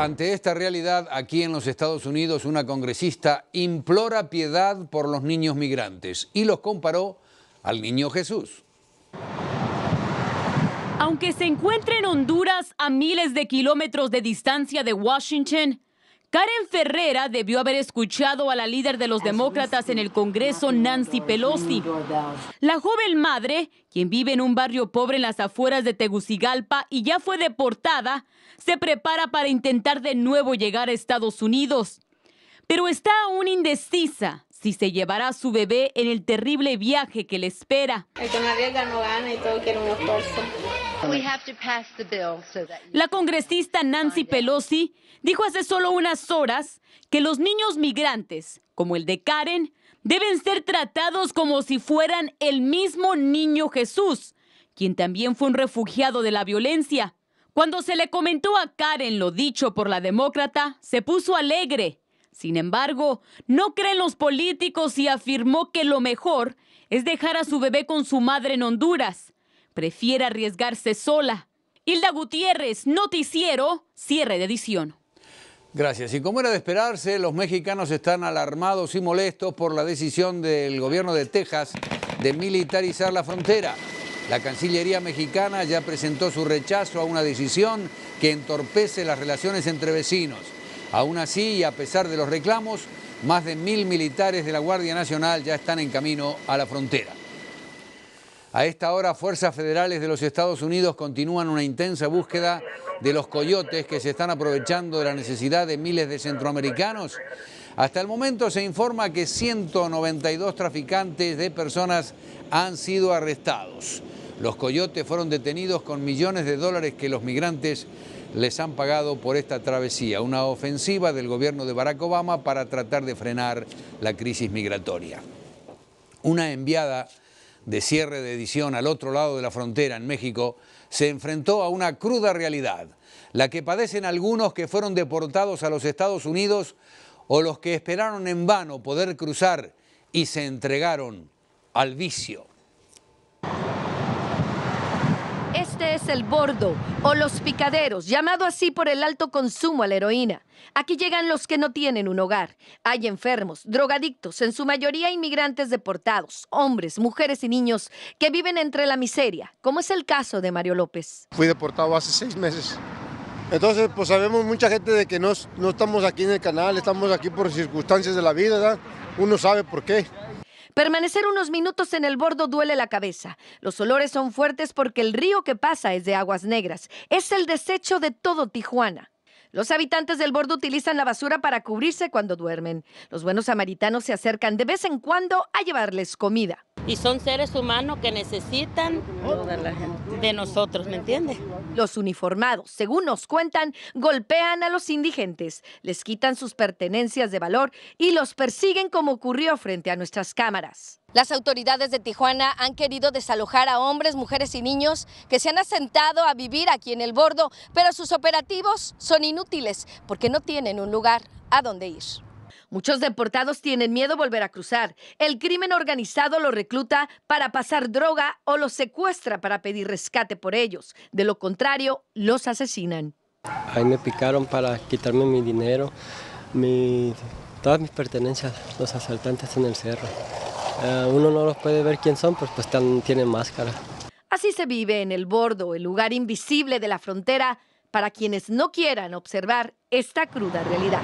Ante esta realidad, aquí en los Estados Unidos, una congresista implora piedad por los niños migrantes y los comparó al niño Jesús. Aunque se encuentre en Honduras a miles de kilómetros de distancia de Washington, Karen Ferrera debió haber escuchado a la líder de los demócratas en el Congreso, Nancy Pelosi. La joven madre, quien vive en un barrio pobre en las afueras de Tegucigalpa y ya fue deportada, se prepara para intentar de nuevo llegar a Estados Unidos. Pero está aún indecisa si se llevará a su bebé en el terrible viaje que le espera. El no gana y todo quiere un esfuerzo. La congresista Nancy Pelosi dijo hace solo unas horas que los niños migrantes, como el de Karen, deben ser tratados como si fueran el mismo niño Jesús, quien también fue un refugiado de la violencia. Cuando se le comentó a Karen lo dicho por la demócrata, se puso alegre. Sin embargo, no creen los políticos y afirmó que lo mejor es dejar a su bebé con su madre en Honduras. Prefiere arriesgarse sola. Hilda Gutiérrez, Noticiero, cierre de edición. Gracias. Y como era de esperarse, los mexicanos están alarmados y molestos por la decisión del gobierno de Texas de militarizar la frontera. La Cancillería mexicana ya presentó su rechazo a una decisión que entorpece las relaciones entre vecinos. Aún así, y a pesar de los reclamos, más de mil militares de la Guardia Nacional ya están en camino a la frontera. A esta hora, fuerzas federales de los Estados Unidos continúan una intensa búsqueda de los coyotes que se están aprovechando de la necesidad de miles de centroamericanos. Hasta el momento se informa que 192 traficantes de personas han sido arrestados. Los coyotes fueron detenidos con millones de dólares que los migrantes les han pagado por esta travesía, una ofensiva del gobierno de Barack Obama para tratar de frenar la crisis migratoria. Una enviada de cierre de edición al otro lado de la frontera en México, se enfrentó a una cruda realidad, la que padecen algunos que fueron deportados a los Estados Unidos o los que esperaron en vano poder cruzar y se entregaron al vicio. Este es el bordo o los picaderos, llamado así por el alto consumo a la heroína. Aquí llegan los que no tienen un hogar. Hay enfermos, drogadictos, en su mayoría inmigrantes deportados, hombres, mujeres y niños que viven entre la miseria, como es el caso de Mario López. Fui deportado hace seis meses. Entonces, pues sabemos mucha gente de que no, no estamos aquí en el canal, estamos aquí por circunstancias de la vida, ¿verdad? Uno sabe por qué. Permanecer unos minutos en el bordo duele la cabeza. Los olores son fuertes porque el río que pasa es de aguas negras. Es el desecho de todo Tijuana. Los habitantes del bordo utilizan la basura para cubrirse cuando duermen. Los buenos samaritanos se acercan de vez en cuando a llevarles comida y son seres humanos que necesitan de nosotros, ¿me entiende? Los uniformados, según nos cuentan, golpean a los indigentes, les quitan sus pertenencias de valor y los persiguen como ocurrió frente a nuestras cámaras. Las autoridades de Tijuana han querido desalojar a hombres, mujeres y niños que se han asentado a vivir aquí en el bordo, pero sus operativos son inútiles porque no tienen un lugar a donde ir. Muchos deportados tienen miedo volver a cruzar. El crimen organizado los recluta para pasar droga o los secuestra para pedir rescate por ellos. De lo contrario, los asesinan. Ahí me picaron para quitarme mi dinero, todas mis pertenencias, los asaltantes en el cerro. Eh, uno no los puede ver quién son, pues, pues tienen máscara. Así se vive en el bordo, el lugar invisible de la frontera, para quienes no quieran observar esta cruda realidad.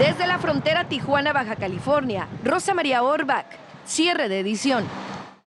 Desde la frontera Tijuana, Baja California, Rosa María Orbach, cierre de edición.